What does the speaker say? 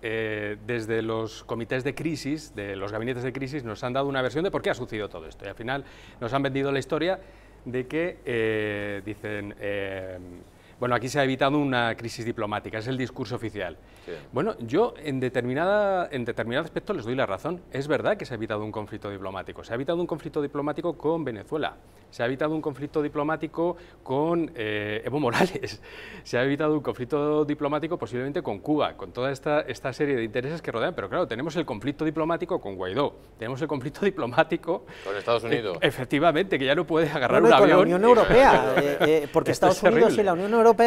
Eh, desde los comités de crisis, de los gabinetes de crisis, nos han dado una versión de por qué ha sucedido todo esto. Y al final nos han vendido la historia de que, eh, dicen, eh, bueno, aquí se ha evitado una crisis diplomática, es el discurso oficial. Bueno, yo en, determinada, en determinado aspecto les doy la razón. Es verdad que se ha evitado un conflicto diplomático. Se ha evitado un conflicto diplomático con Venezuela. Se ha evitado un conflicto diplomático con eh, Evo Morales, se ha evitado un conflicto diplomático posiblemente con Cuba, con toda esta, esta serie de intereses que rodean, pero claro, tenemos el conflicto diplomático con Guaidó, tenemos el conflicto diplomático... Con Estados e Unidos. efectivamente, que ya no puede agarrar un avión... Con la Unión Europea, eh, eh, porque Estados Unidos y la Unión Europea...